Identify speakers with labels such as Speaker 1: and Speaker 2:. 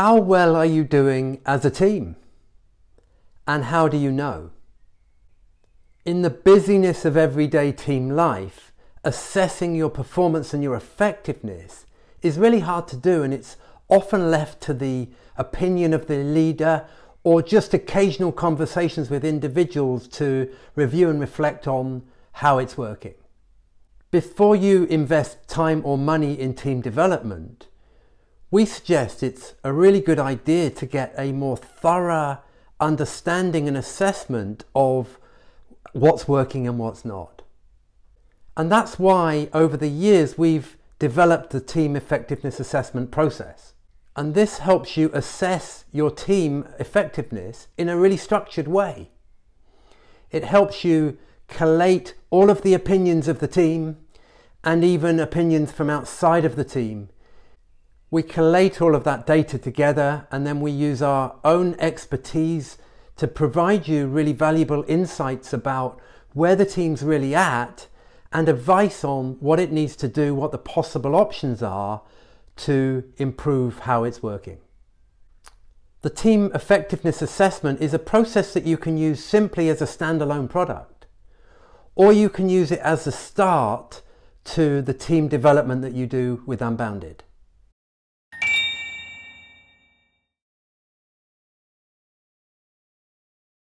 Speaker 1: How well are you doing as a team? And how do you know? In the busyness of everyday team life, assessing your performance and your effectiveness is really hard to do and it's often left to the opinion of the leader or just occasional conversations with individuals to review and reflect on how it's working. Before you invest time or money in team development, we suggest it's a really good idea to get a more thorough understanding and assessment of what's working and what's not. And that's why over the years we've developed the team effectiveness assessment process. And this helps you assess your team effectiveness in a really structured way. It helps you collate all of the opinions of the team and even opinions from outside of the team we collate all of that data together and then we use our own expertise to provide you really valuable insights about where the team's really at and advice on what it needs to do, what the possible options are to improve how it's working. The team effectiveness assessment is a process that you can use simply as a standalone product, or you can use it as a start to the team development that you do with Unbounded.